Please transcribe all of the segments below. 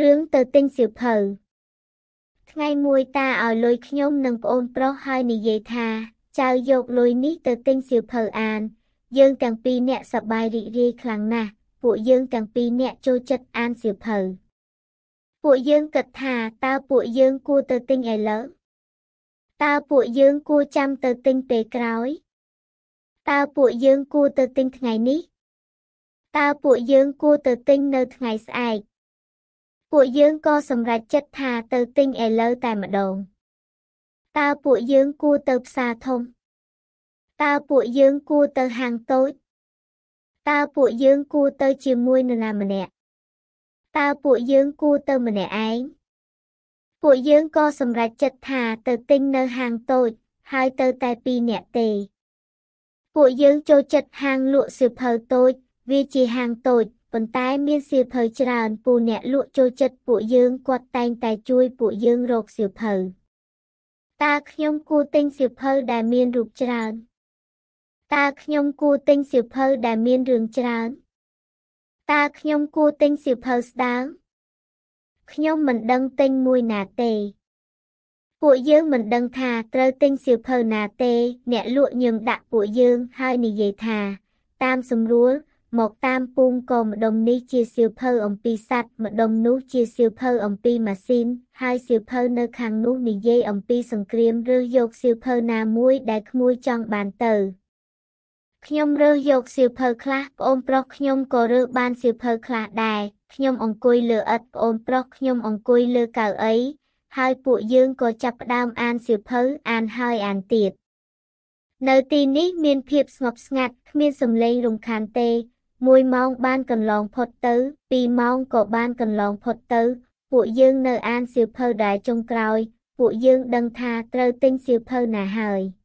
រឿងទៅទិញសៀវភៅថ្ងៃមួយតាឲ្យលុយខ្ញុំ និងប្អូនប្រុសហើយនិយាយថាចៅយកលុយនេះទៅទិញសៀវភៅអាន យើងទាំងពីរនាក់សប្បាយរីករាយខ្លាំងណាស់ពួកយើងទាំងពីរនាក់ចូលចិត្តអានសៀវភៅពួកយើងគិតថាតើពួកយើងគួរទៅទិញឥឡូវតើពួកយើងគួរចាំទៅទិញពេលក្រោយតើពួកយើងគួរទៅទិញថ្ងៃនេះតើពួកយើងគួរទៅទិញនៅថ្ងៃស្អែកពួកយើងក៏សម្រេចចិត្តថាទៅទិញឥឡូវតែម្ដង តើពួកយើងគួរទៅផ្សារធំ តើពួកយើងគួរទៅហាងតូច តើពួកយើងគួរទៅជាមួយនរណាម្នាក់តើពួកយើងគួរទៅម្នាក់ឯងពួកយើងក៏សម្រេចចិត្តថាទៅទិញនៅហាងតូច ហើយទៅតែពីរនាក់ទេ ពួកយើងចូលចិត្តហាងលក់សៀវភៅតូចវាជាហាងតូចប៉ុន្តែមានសៀវភៅច្រើនពូអ្នកលក់ចូលចិត្តពួកយើងគាត់តែងតែជួយពួកយើងរកសៀវភៅតើខ្ញុំគួរទិញសៀវភៅដែលមានរូបច្រើនតើខ្ញុំគួរទិញសៀវភៅដែលមានរឿងច្រើនតើខ្ញុំគួរទិញសៀវភៅស្ដើងខ្ញុំមិនដឹងទិញមួយណាទេ ពួកយើងមិនដឹងថាត្រូវទិញសៀវភៅណាទេ អ្នកលក់យើងដាក់ពួកយើងហើយនិយាយថា តាមសម្រួលមកតាមពូងក៏ម្ដុំនេះជាសៀវភៅអំពីសត្វម្ដុំនោះជាសៀវភៅអំពីម៉ាស៊ីនហើយសៀវភៅនៅខាងនោះនិយាយអំពីសង្គ្រាម ឬយកសៀវភៅណាមួយដែលក្មួយចង់ បានទៅខ្ញុំរើសយកសៀវភៅខ្លះប្អូនប្រុសខ្ញុំក៏រើសបានសៀវភៅខ្លះដែរខ្ញុំអង្គុយលើឥដ្ឋប្អូនប្រុសខ្ញុំអង្គុយលើកៅអីហើយពួកយើងក៏ចាប់ផ្ដើមអានសៀវភៅអានហើយអានទៀតនៅទីនេះមានភាពស្ងប់ស្ងាត់គ្មានសំឡេងរំខានទេ1ម៉ោងបានកន្លងផុតទៅ2ម៉ោងក៏បានកន្លងផុតទៅ ពួកយើងនៅអានសៀវភៅដែលចុងក្រោយពួកយើងដឹងថាត្រូវទិញសៀវភៅណាហើយ។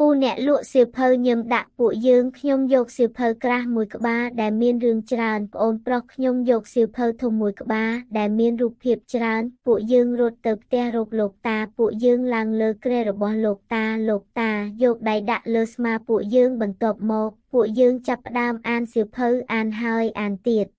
ពូអ្នកលក់សៀវភៅញឹមដាក់ពួកយើងខ្ញុំយកសៀវភៅក្រាស់មួយក្បាលដែលមានរឿងច្រើនប្អូនប្រុសខ្ញុំយកសៀវភៅធំមួយក្បាលដែលមានរូបភាពច្រើនពួកយើងរត់ទៅផ្ទះរកលោកតាពួកយើងឡើងលើគ្រែរបស់លោកតាលោកតាយកដៃដាក់លើស្មាពួកយើងបន្ទាប់មកពួកយើងចាប់ផ្ដើមអានសៀវភៅអានហើយអានទៀត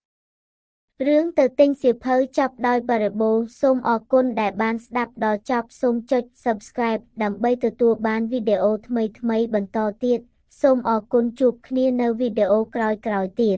រឿងទៅទិញសៀវភៅចប់ដោយបរិបូរសូមអរគុណដែលបានស្ដាប់ដល់ចប់សូមចុច Subscribe ដើម្បីទទួលបានវីដេអូថ្មីៗបន្តទៀតសូមអរគុណជួប គ្នានៅវីដេអូក្រោយៗទៀត